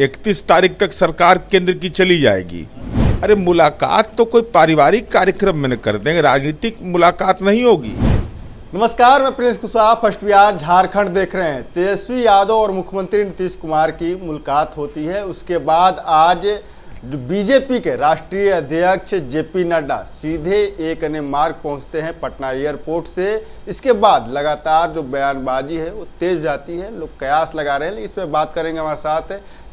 इकतीस तारीख तक सरकार केंद्र की चली जाएगी अरे मुलाकात तो कोई पारिवारिक कार्यक्रम में न कर देंगे राजनीतिक मुलाकात नहीं होगी नमस्कार मैं प्रिंस कुशवाहा फर्स्ट बिहार झारखंड देख रहे हैं तेजस्वी यादव और मुख्यमंत्री नीतीश कुमार की मुलाकात होती है उसके बाद आज बीजेपी के राष्ट्रीय अध्यक्ष जेपी नड्डा सीधे एक अन्य मार्ग पहुंचते हैं पटना एयरपोर्ट से इसके बाद लगातार जो बयानबाजी है वो तेज जाती है लोग कयास लगा रहे हैं लेकिन इस पर बात करेंगे हमारे साथ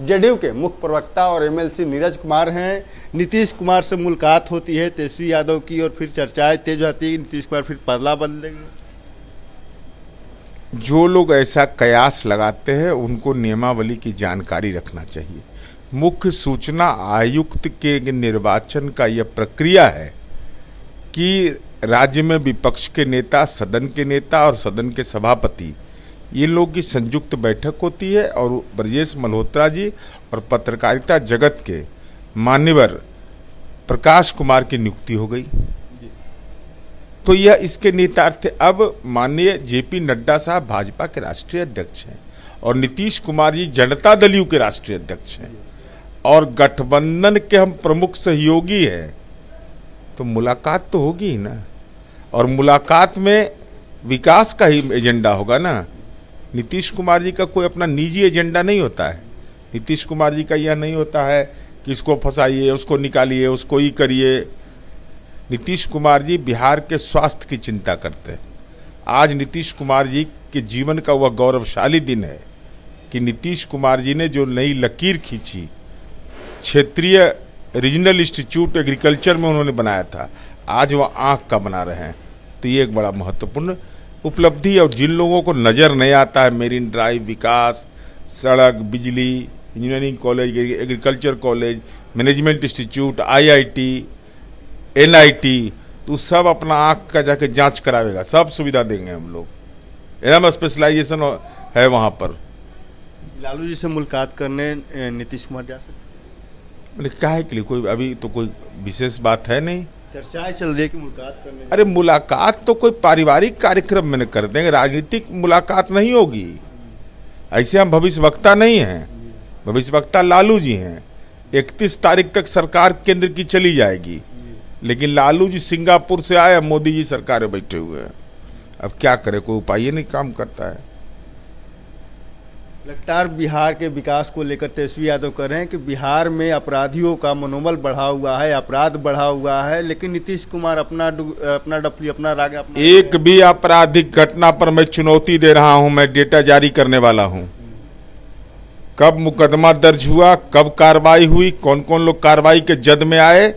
जेडीयू के मुख्य प्रवक्ता और एमएलसी नीरज कुमार हैं नीतीश कुमार से मुलाकात होती है तेजस्वी यादव की और फिर चर्चाएं तेज होती है नीतीश कुमार फिर पदला बदलेंगे जो लोग ऐसा कयास लगाते हैं उनको नियमावली की जानकारी रखना चाहिए मुख्य सूचना आयुक्त के निर्वाचन का यह प्रक्रिया है कि राज्य में विपक्ष के नेता सदन के नेता और सदन के सभापति ये लोग की संयुक्त बैठक होती है और ब्रजेश मल्होत्रा जी और पत्रकारिता जगत के मान्यवर प्रकाश कुमार की नियुक्ति हो गई तो यह इसके नेतार्थ थे अब माननीय जेपी नड्डा साहब भाजपा के राष्ट्रीय अध्यक्ष हैं और नीतीश कुमार जी जनता दल यू के राष्ट्रीय अध्यक्ष हैं और गठबंधन के हम प्रमुख सहयोगी हैं तो मुलाकात तो होगी ही ना और मुलाकात में विकास का ही एजेंडा होगा ना नीतीश कुमार जी का कोई अपना निजी एजेंडा नहीं होता है नीतीश कुमार जी का यह नहीं होता है कि इसको फंसाइए उसको निकालिए उसको ही करिए नीतीश कुमार जी बिहार के स्वास्थ्य की चिंता करते हैं आज नीतीश कुमार जी के जीवन का वह गौरवशाली दिन है कि नीतीश कुमार जी ने जो नई लकीर खींची क्षेत्रीय रीजनल इंस्टीट्यूट एग्रीकल्चर में उन्होंने बनाया था आज वह आँख का बना रहे हैं तो ये एक बड़ा महत्वपूर्ण उपलब्धि और जिन लोगों को नज़र नहीं आता है मेरीन ड्राइव विकास सड़क बिजली engineering college agriculture college management institute IIT NIT तो सब अपना आँख का जाके जांच करावेगा सब सुविधा देंगे हम लोग एनम स्पेशलाइजेशन है वहाँ पर लालू जी से मुलाकात करने नीतीश कुमार जा सकते मैंने काहे के लिए कोई अभी तो कोई विशेष बात है नहीं चर्चाएं चल रही है कि मुलाकात करने अरे मुलाकात तो कोई पारिवारिक कार्यक्रम में कर देंगे राजनीतिक मुलाकात नहीं होगी ऐसे हम भविष्य वक्ता नहीं हैं भविष्य वक्ता लालू जी हैं इकतीस तारीख तक सरकार केंद्र की चली जाएगी लेकिन लालू जी सिंगापुर से आए मोदी जी सरकार में बैठे हुए हैं अब क्या करे कोई उपाय नहीं काम करता है लगातार बिहार के विकास को लेकर तेजस्वी यादव कह रहे हैं कि बिहार में अपराधियों का मनोबल बढ़ा हुआ है अपराध बढ़ा हुआ है लेकिन नीतीश कुमार अपना अपना डपली अपना राग अपना एक भी आपराधिक घटना पर मैं चुनौती दे रहा हूं मैं डेटा जारी करने वाला हूं कब मुकदमा दर्ज हुआ कब कार्रवाई हुई कौन कौन लोग कार्रवाई के जद में आए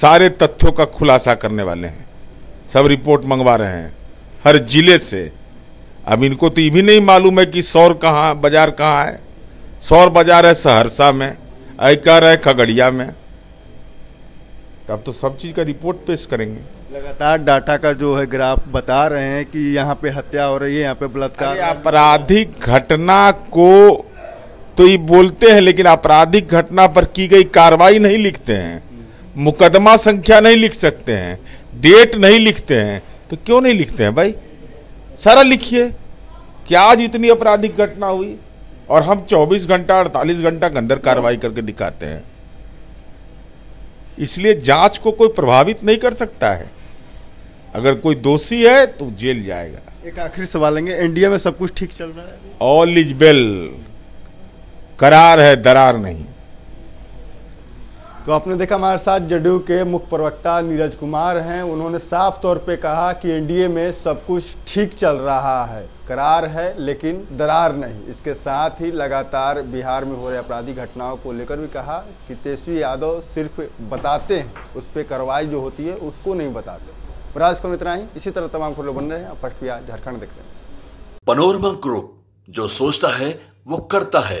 सारे तथ्यों का खुलासा करने वाले हैं सब रिपोर्ट मंगवा रहे हैं हर जिले से अब इनको तो ये भी नहीं मालूम है कि सौर कहाँ बाजार कहाँ है सौर बाजार है सहरसा में ऐकर है खगड़िया में तो अब तो सब चीज़ का रिपोर्ट पेश करेंगे लगातार डाटा का जो है ग्राफ बता रहे हैं कि यहाँ पे हत्या हो रही है यहाँ पे बलात्कार आपराधिक घटना को तो ये बोलते हैं लेकिन आपराधिक घटना पर की गई कार्रवाई नहीं लिखते हैं मुकदमा संख्या नहीं लिख सकते हैं डेट नहीं लिखते हैं तो क्यों नहीं लिखते हैं भाई सारा लिखिए क्या आज इतनी आपराधिक घटना हुई और हम 24 घंटा 48 घंटा के अंदर कार्रवाई करके दिखाते हैं इसलिए जांच को कोई प्रभावित नहीं कर सकता है अगर कोई दोषी है तो जेल जाएगा एक आखिरी सवाल लेंगे इंडिया में सब कुछ ठीक चल रहा है ऑल इज बेल करार है दरार नहीं तो आपने देखा हमारे साथ जदयू के मुख्य प्रवक्ता नीरज कुमार हैं उन्होंने साफ तौर पे कहा कि एनडीए में सब कुछ ठीक चल रहा है करार है लेकिन दरार नहीं इसके साथ ही लगातार बिहार में हो रहे अपराधी घटनाओं को लेकर भी कहा कि तेजस्वी यादव सिर्फ बताते हैं उस पर कार्रवाई जो होती है उसको नहीं बताते बराज को मतलब इतना ही इसी तरह तमाम खुले बन रहे हैं फर्स्ट बिहार झारखंड देख रहे हैं पनोरमा ग्रुप जो सोचता है वो करता है